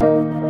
Thank you.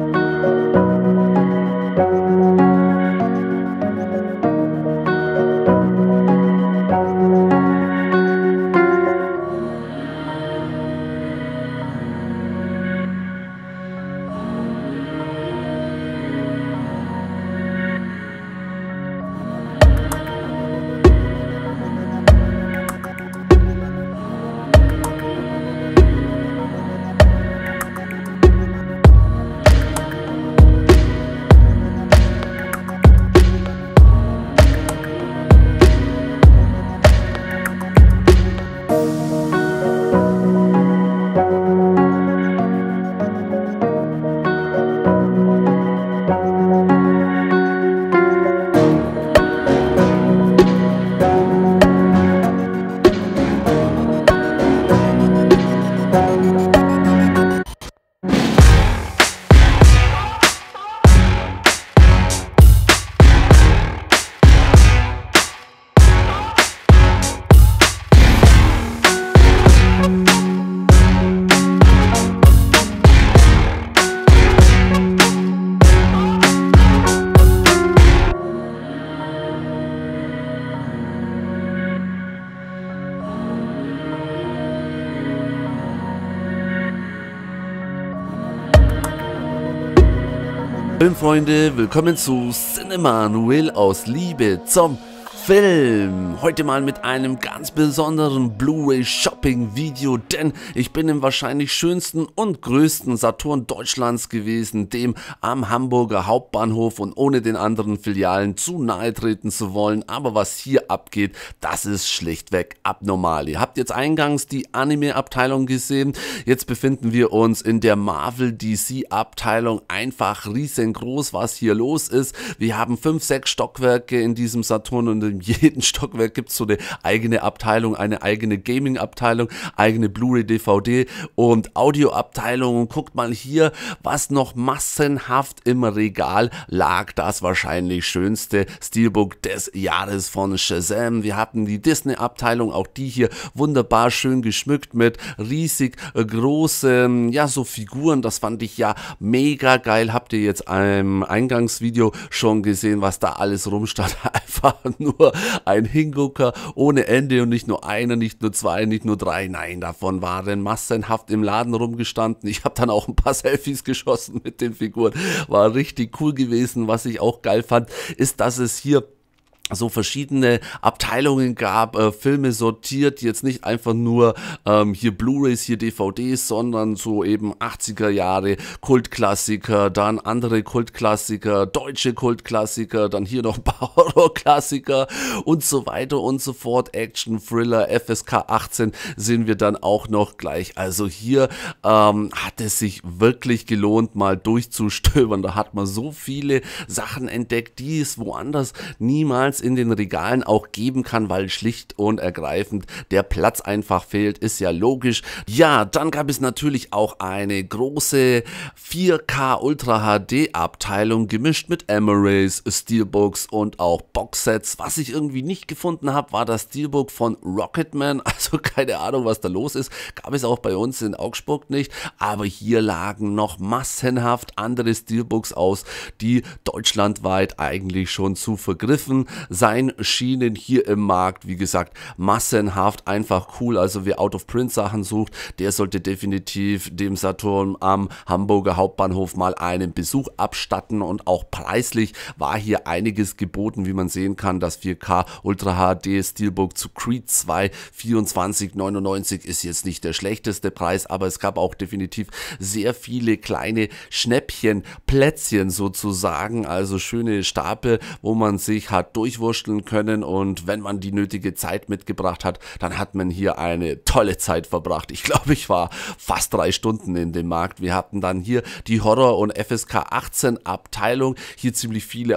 Filmfreunde, willkommen zu Cinema Noel aus Liebe zum Film. Heute mal mit einem ganz besonderen Blu-ray Shopping Video, denn ich bin im wahrscheinlich schönsten und größten Saturn Deutschlands gewesen, dem am Hamburger Hauptbahnhof und ohne den anderen Filialen zu nahe treten zu wollen. Aber was hier abgeht, das ist schlichtweg abnormal. Ihr habt jetzt eingangs die Anime-Abteilung gesehen. Jetzt befinden wir uns in der Marvel DC-Abteilung. Einfach riesengroß, was hier los ist. Wir haben fünf, sechs Stockwerke in diesem Saturn und in in jedem Stockwerk gibt es so eine eigene Abteilung, eine eigene Gaming-Abteilung, eigene Blu-ray, DVD und Audio-Abteilung. Und guckt mal hier, was noch massenhaft im Regal lag. Das wahrscheinlich schönste Steelbook des Jahres von Shazam. Wir hatten die Disney-Abteilung, auch die hier wunderbar schön geschmückt mit riesig äh, großen, ja, so Figuren. Das fand ich ja mega geil. Habt ihr jetzt im Eingangsvideo schon gesehen, was da alles rumstand? einfach nur ein Hingucker ohne Ende und nicht nur einer, nicht nur zwei, nicht nur drei. Nein, davon waren massenhaft im Laden rumgestanden. Ich habe dann auch ein paar Selfies geschossen mit den Figuren. War richtig cool gewesen. Was ich auch geil fand, ist, dass es hier so verschiedene Abteilungen gab, äh, Filme sortiert, jetzt nicht einfach nur ähm, hier Blu-rays, hier DVDs, sondern so eben 80er Jahre Kultklassiker, dann andere Kultklassiker, deutsche Kultklassiker, dann hier noch ein paar Horrorklassiker und so weiter und so fort. Action, Thriller, FSK 18 sehen wir dann auch noch gleich. Also hier ähm, hat es sich wirklich gelohnt, mal durchzustöbern. Da hat man so viele Sachen entdeckt, die es woanders niemals Platz in den Regalen auch geben kann, weil schlicht und ergreifend der Platz einfach fehlt, ist ja logisch. Ja, dann gab es natürlich auch eine große 4K Ultra HD Abteilung gemischt mit Emeralds, Steelbooks und auch Boxsets. Was ich irgendwie nicht gefunden habe, war das Steelbook von Rocketman. Also keine Ahnung, was da los ist. Gab es auch bei uns in Augsburg nicht. Aber hier lagen noch massenhaft andere Steelbooks aus, die deutschlandweit eigentlich schon zu vergriffen sein schienen hier im Markt. Wie gesagt, massenhaft, einfach cool. Also wer Out-of-Print-Sachen sucht, der sollte definitiv dem Saturn am Hamburger Hauptbahnhof mal einen Besuch abstatten und auch preislich war hier einiges geboten, wie man sehen kann. Das 4K Ultra HD Steelbook zu Creed 2 24,99 ist jetzt nicht der schlechteste Preis, aber es gab auch definitiv sehr viele kleine Schnäppchen, Plätzchen sozusagen, also schöne Stapel, wo man sich hat durch durchwurschteln können und wenn man die nötige Zeit mitgebracht hat, dann hat man hier eine tolle Zeit verbracht. Ich glaube, ich war fast drei Stunden in dem Markt. Wir hatten dann hier die Horror- und FSK 18 Abteilung. Hier ziemlich viele,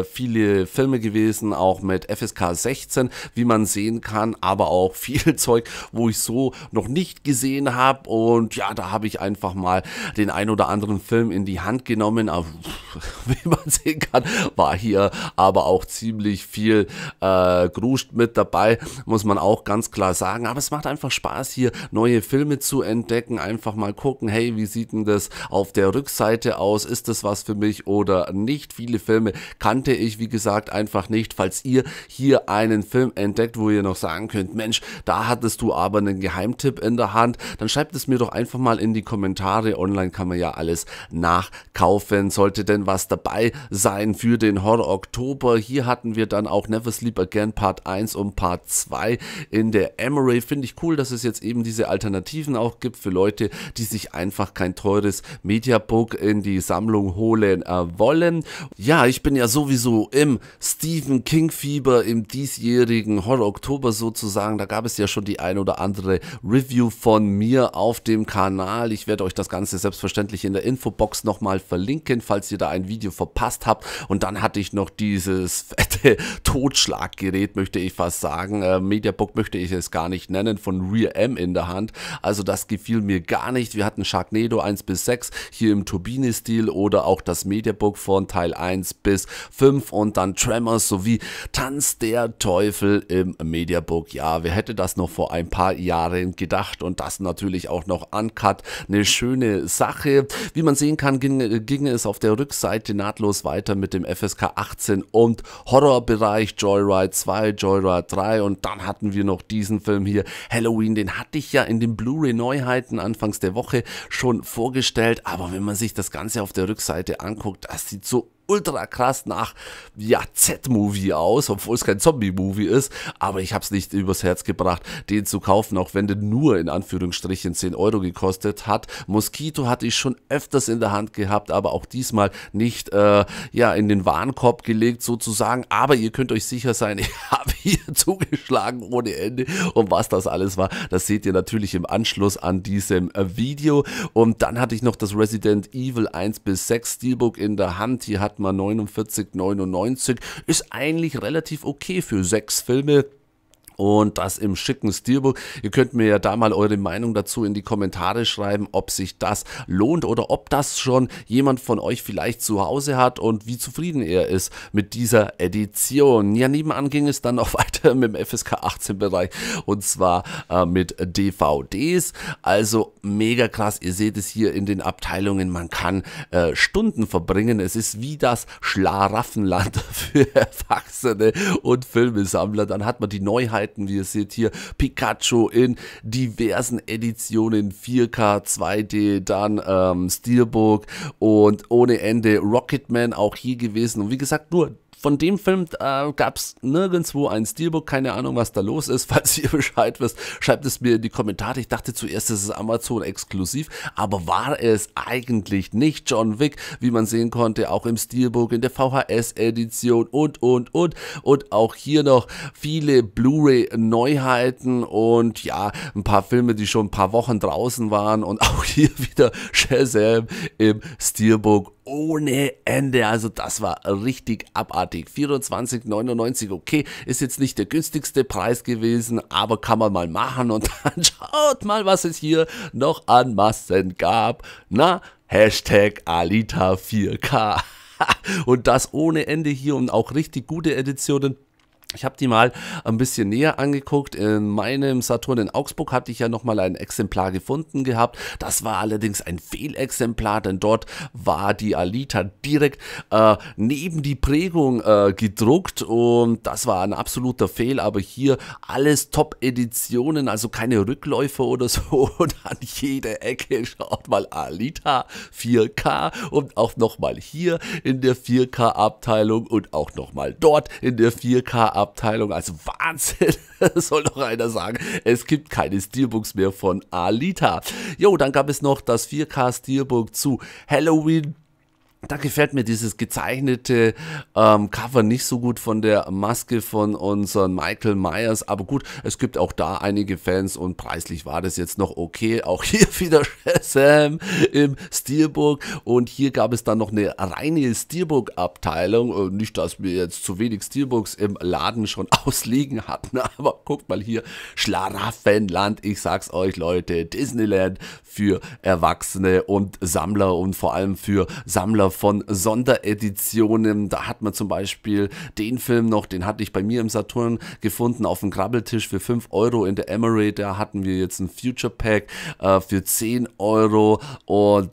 äh, viele Filme gewesen, auch mit FSK 16, wie man sehen kann, aber auch viel Zeug, wo ich so noch nicht gesehen habe. Und ja, da habe ich einfach mal den ein oder anderen Film in die Hand genommen. Aber, wie man sehen kann, war hier aber auch ziemlich richtig viel äh, Gruscht mit dabei, muss man auch ganz klar sagen. Aber es macht einfach Spaß, hier neue Filme zu entdecken. Einfach mal gucken, hey, wie sieht denn das auf der Rückseite aus? Ist das was für mich oder nicht? Viele Filme kannte ich, wie gesagt, einfach nicht. Falls ihr hier einen Film entdeckt, wo ihr noch sagen könnt, Mensch, da hattest du aber einen Geheimtipp in der Hand, dann schreibt es mir doch einfach mal in die Kommentare. Online kann man ja alles nachkaufen. Sollte denn was dabei sein für den Horror Oktober? Hier hatten wir wir dann auch Never Sleep Again Part 1 und Part 2 in der Emery. Finde ich cool, dass es jetzt eben diese Alternativen auch gibt für Leute, die sich einfach kein teures Mediabook in die Sammlung holen äh, wollen. Ja, ich bin ja sowieso im Stephen King Fieber im diesjährigen Horror Oktober sozusagen. Da gab es ja schon die ein oder andere Review von mir auf dem Kanal. Ich werde euch das Ganze selbstverständlich in der Infobox nochmal verlinken, falls ihr da ein Video verpasst habt. Und dann hatte ich noch dieses fette Totschlaggerät, möchte ich fast sagen. Äh, Mediabook möchte ich es gar nicht nennen, von Rear M in der Hand. Also das gefiel mir gar nicht. Wir hatten Sharknado 1 bis 6 hier im Turbine-Stil oder auch das Mediabook von Teil 1 bis 5 und dann Tremors sowie Tanz der Teufel im Mediabook. Ja, wer hätte das noch vor ein paar Jahren gedacht und das natürlich auch noch uncut. Eine schöne Sache. Wie man sehen kann, ging, äh, ging es auf der Rückseite nahtlos weiter mit dem FSK 18 und Horror Horrorbereich, Joyride 2, Joyride 3 und dann hatten wir noch diesen Film hier, Halloween, den hatte ich ja in den Blu-ray-Neuheiten anfangs der Woche schon vorgestellt, aber wenn man sich das Ganze auf der Rückseite anguckt, das sieht so ultra krass nach ja, Z-Movie aus, obwohl es kein Zombie-Movie ist, aber ich habe es nicht übers Herz gebracht, den zu kaufen, auch wenn der nur in Anführungsstrichen 10 Euro gekostet hat. Mosquito hatte ich schon öfters in der Hand gehabt, aber auch diesmal nicht äh, ja, in den Warenkorb gelegt sozusagen, aber ihr könnt euch sicher sein, ich habe hier zugeschlagen ohne Ende und was das alles war, das seht ihr natürlich im Anschluss an diesem äh, Video und dann hatte ich noch das Resident Evil 1 bis 6 Steelbook in der Hand, hier hat mal 49,99 ist eigentlich relativ okay für sechs Filme und das im schicken Steelbook. Ihr könnt mir ja da mal eure Meinung dazu in die Kommentare schreiben, ob sich das lohnt oder ob das schon jemand von euch vielleicht zu Hause hat und wie zufrieden er ist mit dieser Edition. Ja, nebenan ging es dann noch weiter mit dem FSK 18 Bereich und zwar äh, mit DVDs. Also mega krass. Ihr seht es hier in den Abteilungen. Man kann äh, Stunden verbringen. Es ist wie das Schlaraffenland für Erwachsene und Filmesammler. Dann hat man die Neuheit Facetten, wie ihr seht hier. Pikachu in diversen Editionen, 4K, 2D, dann ähm, Steelbook und ohne Ende Rocketman auch hier gewesen. Und wie gesagt, nur von dem Film äh, gab es nirgendwo ein Steelbook, keine Ahnung, was da los ist. Falls ihr Bescheid wisst, schreibt es mir in die Kommentare. Ich dachte zuerst, es ist Amazon exklusiv, aber war es eigentlich nicht. John Wick, wie man sehen konnte, auch im Steelbook, in der VHS-Edition und, und, und. Und auch hier noch viele Blu-ray-Neuheiten und ja, ein paar Filme, die schon ein paar Wochen draußen waren und auch hier wieder Shazam im Steelbook ohne Ende. Also das war richtig abartig. 24,99, okay, ist jetzt nicht der günstigste Preis gewesen, aber kann man mal machen und dann schaut mal, was es hier noch an Massen gab. Na, Hashtag Alita 4K. Und das ohne Ende hier und auch richtig gute Editionen ich habe die mal ein bisschen näher angeguckt. In meinem Saturn in Augsburg hatte ich ja nochmal ein Exemplar gefunden gehabt. Das war allerdings ein Fehlexemplar, denn dort war die Alita direkt äh, neben die Prägung äh, gedruckt und das war ein absoluter Fehl. Aber hier alles Top-Editionen, also keine Rückläufe oder so. Und an jeder Ecke schaut mal Alita 4K und auch nochmal hier in der 4K-Abteilung und auch nochmal dort in der 4K-Abteilung. Abteilung. Also Wahnsinn, soll doch einer sagen. Es gibt keine Steelbooks mehr von Alita. Jo, dann gab es noch das 4K Steelbook zu Halloween da gefällt mir dieses gezeichnete ähm, Cover nicht so gut von der Maske von unseren Michael Myers. Aber gut, es gibt auch da einige Fans und preislich war das jetzt noch okay. Auch hier wieder Sam im Steelbook. Und hier gab es dann noch eine reine Steelbook-Abteilung. Äh, nicht, dass wir jetzt zu wenig Steelbooks im Laden schon ausliegen hatten, aber guckt mal hier. Schlaraffenland, ich sag's euch Leute. Disneyland für Erwachsene und Sammler und vor allem für Sammler von Sondereditionen. Da hat man zum Beispiel den Film noch, den hatte ich bei mir im Saturn gefunden, auf dem Krabbeltisch für 5 Euro in der Emirate. Da hatten wir jetzt ein Future Pack äh, für 10 Euro und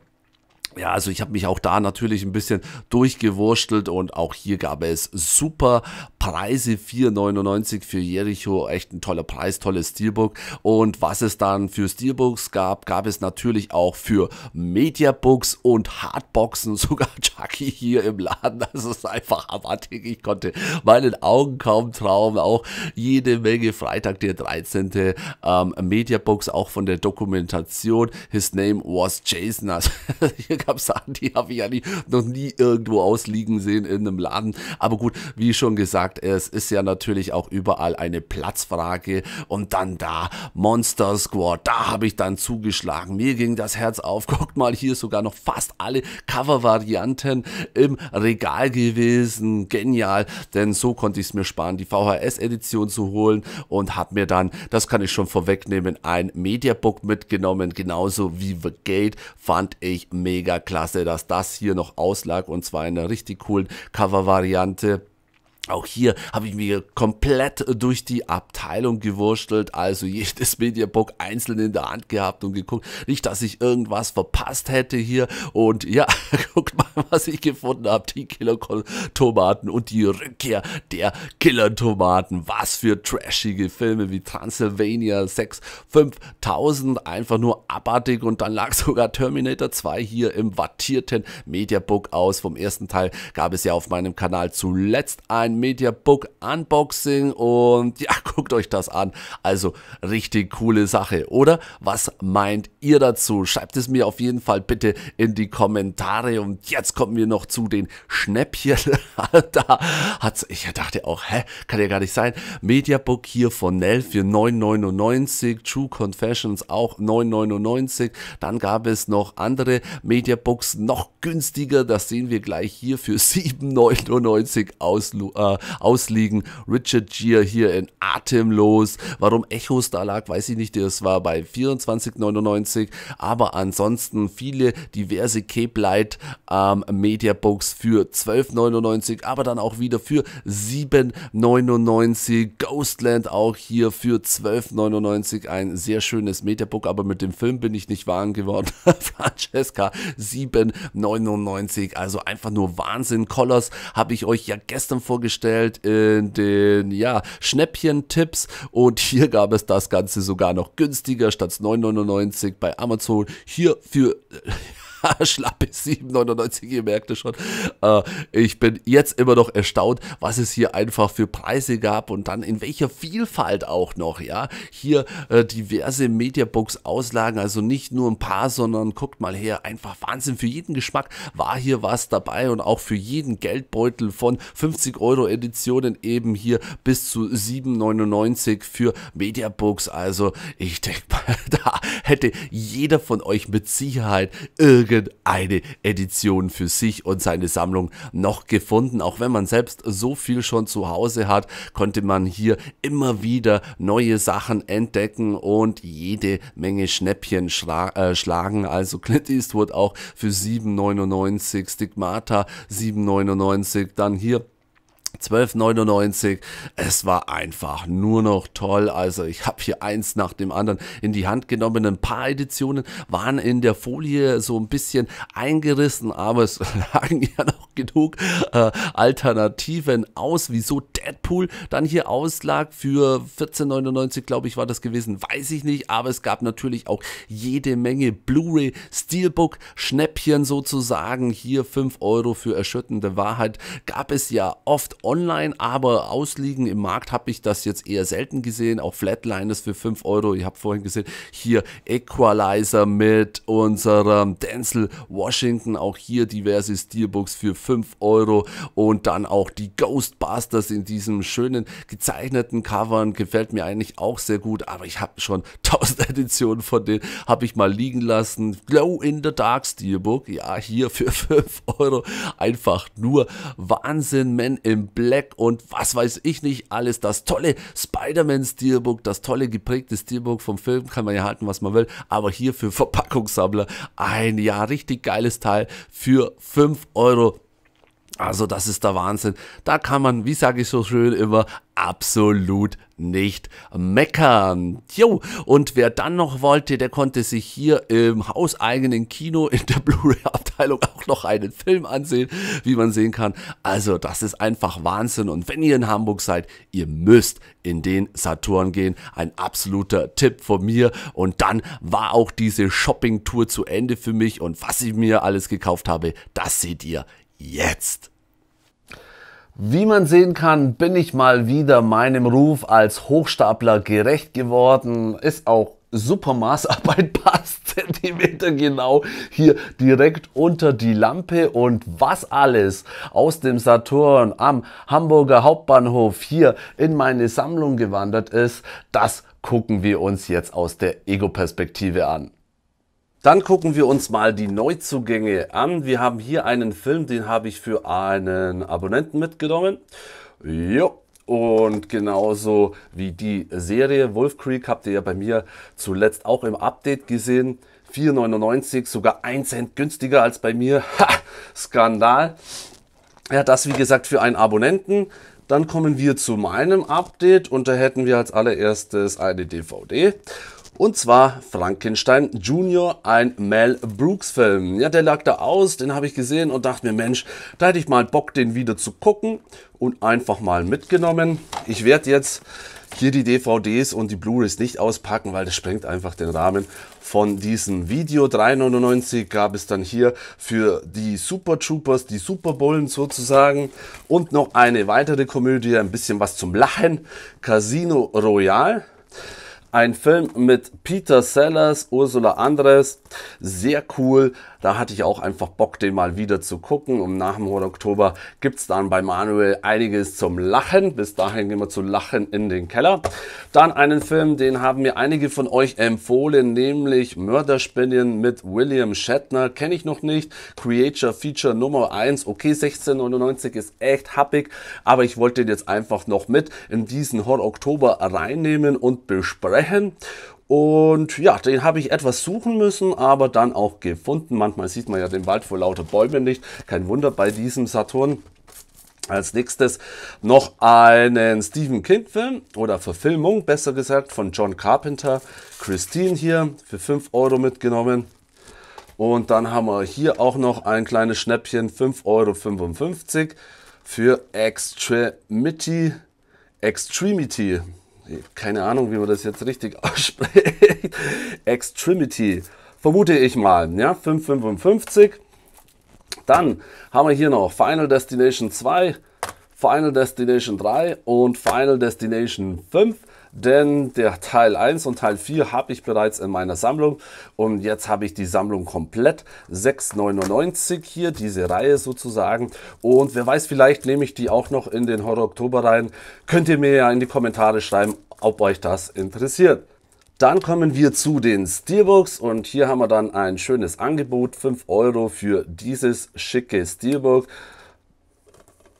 ja, also ich habe mich auch da natürlich ein bisschen durchgewurstelt und auch hier gab es super Preise, 4,99 für Jericho, echt ein toller Preis, tolles Steelbook. Und was es dann für Steelbooks gab, gab es natürlich auch für Mediabooks und Hardboxen, sogar Chucky hier im Laden, das ist einfach abartig, ich konnte meinen Augen kaum trauen, auch jede Menge Freitag, der 13. Ähm, Mediabooks, auch von der Dokumentation, His Name was Jason, also hier gab Kapsachen, die habe ich ja nie, noch nie irgendwo ausliegen sehen in einem Laden. Aber gut, wie schon gesagt, es ist ja natürlich auch überall eine Platzfrage. Und dann da, Monster Squad, da habe ich dann zugeschlagen. Mir ging das Herz auf. Guckt mal, hier sogar noch fast alle Cover-Varianten im Regal gewesen. Genial, denn so konnte ich es mir sparen, die VHS-Edition zu holen und habe mir dann, das kann ich schon vorwegnehmen, ein Mediabook mitgenommen. Genauso wie The Gate fand ich mega Klasse, dass das hier noch auslag und zwar in einer richtig coolen Cover-Variante. Auch hier habe ich mir komplett durch die Abteilung gewurstelt, also jedes Mediabook einzeln in der Hand gehabt und geguckt. Nicht, dass ich irgendwas verpasst hätte hier. Und ja, guckt mal, was ich gefunden habe. Die Killer-Tomaten und die Rückkehr der Killer-Tomaten. Was für trashige Filme wie Transylvania 6, 5000. Einfach nur abartig. Und dann lag sogar Terminator 2 hier im wattierten Mediabook aus. Vom ersten Teil gab es ja auf meinem Kanal zuletzt ein Media Book Unboxing und ja, guckt euch das an. Also richtig coole Sache, oder? Was meint ihr dazu? Schreibt es mir auf jeden Fall bitte in die Kommentare und jetzt kommen wir noch zu den Schnäppchen. da hat's, ich dachte auch, hä, kann ja gar nicht sein. Media Book hier von Nell für 9,99, True Confessions auch 9,99. Dann gab es noch andere Media Books noch günstiger, das sehen wir gleich hier für 7,99 aus, äh, ausliegen. Richard Gere hier in Atemlos. Warum Echos da lag, weiß ich nicht. Das war bei 24,99. Aber ansonsten viele diverse Cape Light ähm, Media Books für 12,99. Aber dann auch wieder für 7,99. Ghostland auch hier für 12,99. Ein sehr schönes Media Book. Aber mit dem Film bin ich nicht warm geworden. Francesca 7,99. Also einfach nur Wahnsinn. Colors habe ich euch ja gestern vorgestellt eingestellt in den ja, Schnäppchen-Tipps und hier gab es das Ganze sogar noch günstiger statt 9,99 bei Amazon. Hier für schlappe 7,99, ihr merkt es schon. Äh, ich bin jetzt immer noch erstaunt, was es hier einfach für Preise gab und dann in welcher Vielfalt auch noch, ja. Hier äh, diverse Mediabox-Auslagen, also nicht nur ein paar, sondern guckt mal her, einfach Wahnsinn, für jeden Geschmack war hier was dabei und auch für jeden Geldbeutel von 50 Euro Editionen eben hier bis zu 7,99 für Mediabooks. Also ich denke mal, da hätte jeder von euch mit Sicherheit irgendwie irgendeine Edition für sich und seine Sammlung noch gefunden. Auch wenn man selbst so viel schon zu Hause hat, konnte man hier immer wieder neue Sachen entdecken und jede Menge Schnäppchen schla äh, schlagen. Also Clint Eastwood auch für 7,99, Stigmata 7,99, dann hier 12,99. Es war einfach nur noch toll. Also ich habe hier eins nach dem anderen in die Hand genommen. Ein paar Editionen waren in der Folie so ein bisschen eingerissen, aber es lagen ja noch genug äh, Alternativen aus. Wieso Deadpool dann hier auslag für 14,99, glaube ich, war das gewesen, weiß ich nicht. Aber es gab natürlich auch jede Menge Blu-ray, Steelbook, Schnäppchen sozusagen. Hier 5 Euro für erschütternde Wahrheit. Gab es ja oft online, aber ausliegen im Markt habe ich das jetzt eher selten gesehen. Auch Flatliners für 5 Euro. Ich habe vorhin gesehen, hier Equalizer mit unserem Denzel Washington. Auch hier diverse Steelbooks für 5 Euro. Und dann auch die Ghostbusters in diesem schönen gezeichneten Covern. Gefällt mir eigentlich auch sehr gut. Aber ich habe schon 1000 Editionen von denen, habe ich mal liegen lassen. Glow in the Dark Steelbook. Ja, hier für 5 Euro. Einfach nur Wahnsinn. Men in Black und was weiß ich nicht alles. Das tolle Spider-Man-Steelbook, das tolle geprägte Steelbook vom Film, kann man ja halten, was man will. Aber hier für Verpackungssammler ein ja richtig geiles Teil für 5 Euro also das ist der Wahnsinn. Da kann man, wie sage ich so schön immer, absolut nicht meckern. Jo, und wer dann noch wollte, der konnte sich hier im hauseigenen Kino in der Blu-ray-Abteilung auch noch einen Film ansehen, wie man sehen kann. Also das ist einfach Wahnsinn. Und wenn ihr in Hamburg seid, ihr müsst in den Saturn gehen. Ein absoluter Tipp von mir. Und dann war auch diese Shopping-Tour zu Ende für mich. Und was ich mir alles gekauft habe, das seht ihr jetzt. Wie man sehen kann, bin ich mal wieder meinem Ruf als Hochstapler gerecht geworden. Ist auch super Maßarbeit, paar Zentimeter genau hier direkt unter die Lampe und was alles aus dem Saturn am Hamburger Hauptbahnhof hier in meine Sammlung gewandert ist, das gucken wir uns jetzt aus der Ego-Perspektive an. Dann gucken wir uns mal die Neuzugänge an. Wir haben hier einen Film, den habe ich für einen Abonnenten mitgenommen. Jo. Und genauso wie die Serie Wolf Creek habt ihr ja bei mir zuletzt auch im Update gesehen. 4,99, sogar 1 Cent günstiger als bei mir. Ha, Skandal. Ja, das wie gesagt für einen Abonnenten. Dann kommen wir zu meinem Update und da hätten wir als allererstes eine DVD. Und zwar Frankenstein Junior, ein Mel Brooks Film. Ja, der lag da aus, den habe ich gesehen und dachte mir, Mensch, da hätte ich mal Bock, den wieder zu gucken und einfach mal mitgenommen. Ich werde jetzt hier die DVDs und die Blu-rays nicht auspacken, weil das sprengt einfach den Rahmen von diesem Video. 3,99 gab es dann hier für die Super Troopers, die Superbullen sozusagen. Und noch eine weitere Komödie, ein bisschen was zum Lachen. Casino Royale ein Film mit Peter Sellers, Ursula Andres, sehr cool, da hatte ich auch einfach Bock, den mal wieder zu gucken. Und nach dem Horn Oktober gibt es dann bei Manuel einiges zum Lachen. Bis dahin gehen wir zu Lachen in den Keller. Dann einen Film, den haben mir einige von euch empfohlen, nämlich Mörderspinnen mit William Shatner. Kenne ich noch nicht. Creature Feature Nummer 1. Okay, 16,99 ist echt happig, aber ich wollte den jetzt einfach noch mit in diesen Horror Oktober reinnehmen und besprechen. Und ja, den habe ich etwas suchen müssen, aber dann auch gefunden. Manchmal sieht man ja den Wald vor lauter Bäumen nicht. Kein Wunder bei diesem Saturn. Als nächstes noch einen Stephen King-Film oder Verfilmung, besser gesagt, von John Carpenter. Christine hier für 5 Euro mitgenommen. Und dann haben wir hier auch noch ein kleines Schnäppchen, 5,55 Euro für Extremity. Extremity keine Ahnung, wie man das jetzt richtig ausspricht, Extremity, vermute ich mal, ja, 555. Dann haben wir hier noch Final Destination 2, Final Destination 3 und Final Destination 5 denn der Teil 1 und Teil 4 habe ich bereits in meiner Sammlung und jetzt habe ich die Sammlung komplett, 6,99 hier, diese Reihe sozusagen und wer weiß, vielleicht nehme ich die auch noch in den Horror Oktober rein, könnt ihr mir ja in die Kommentare schreiben, ob euch das interessiert. Dann kommen wir zu den Steelbooks und hier haben wir dann ein schönes Angebot, 5 Euro für dieses schicke Steelbook.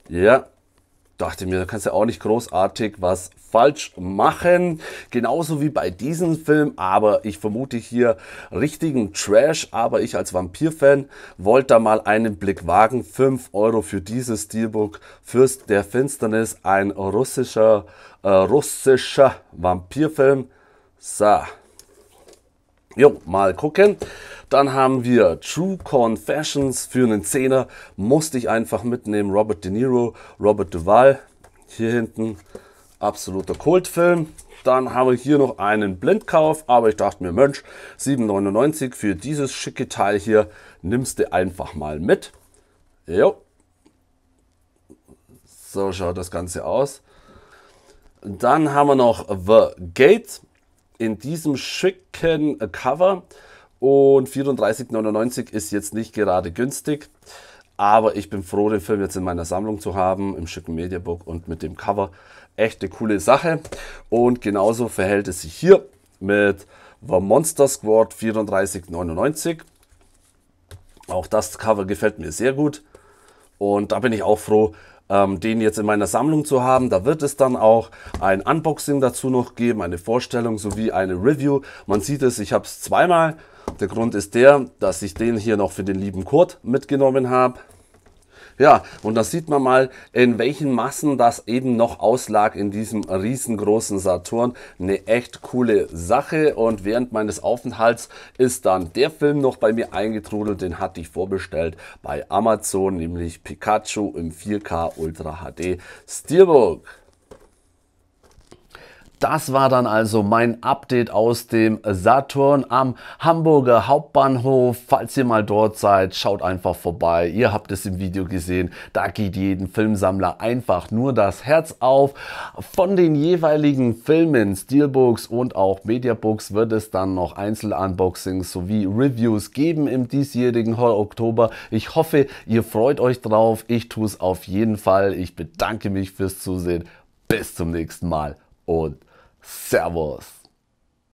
Ja, dachte mir, da kannst du ja auch nicht großartig was falsch machen. Genauso wie bei diesem Film, aber ich vermute hier richtigen Trash. Aber ich als Vampir-Fan wollte da mal einen Blick wagen. 5 Euro für dieses Steelbook. Fürst der Finsternis, ein russischer, äh, russischer Vampirfilm. So. Jo, mal gucken. Dann haben wir True Confessions für einen Zehner. Musste ich einfach mitnehmen. Robert De Niro, Robert Duval. Hier hinten absoluter Kultfilm. Dann habe ich hier noch einen Blindkauf, aber ich dachte mir, Mensch, 7,99 für dieses schicke Teil hier, nimmst du einfach mal mit. Jo. So schaut das Ganze aus. Dann haben wir noch The Gate in diesem schicken Cover und 34,99 ist jetzt nicht gerade günstig. Aber ich bin froh, den Film jetzt in meiner Sammlung zu haben, im schicken Mediabook und mit dem Cover echt eine coole Sache. Und genauso verhält es sich hier mit The Monster Squad 3499. Auch das Cover gefällt mir sehr gut. Und da bin ich auch froh, ähm, den jetzt in meiner Sammlung zu haben. Da wird es dann auch ein Unboxing dazu noch geben, eine Vorstellung sowie eine Review. Man sieht es, ich habe es zweimal. Der Grund ist der, dass ich den hier noch für den lieben Kurt mitgenommen habe. Ja, und da sieht man mal, in welchen Massen das eben noch auslag in diesem riesengroßen Saturn. Eine echt coole Sache. Und während meines Aufenthalts ist dann der Film noch bei mir eingetrudelt. Den hatte ich vorbestellt bei Amazon, nämlich Pikachu im 4K Ultra HD Steelbook. Das war dann also mein Update aus dem Saturn am Hamburger Hauptbahnhof. Falls ihr mal dort seid, schaut einfach vorbei. Ihr habt es im Video gesehen. Da geht jeden Filmsammler einfach nur das Herz auf. Von den jeweiligen Filmen, Steelbooks und auch Mediabooks wird es dann noch Einzel-Unboxings sowie Reviews geben im diesjährigen Hall Oktober. Ich hoffe, ihr freut euch drauf. Ich tue es auf jeden Fall. Ich bedanke mich fürs Zusehen. Bis zum nächsten Mal und Servus.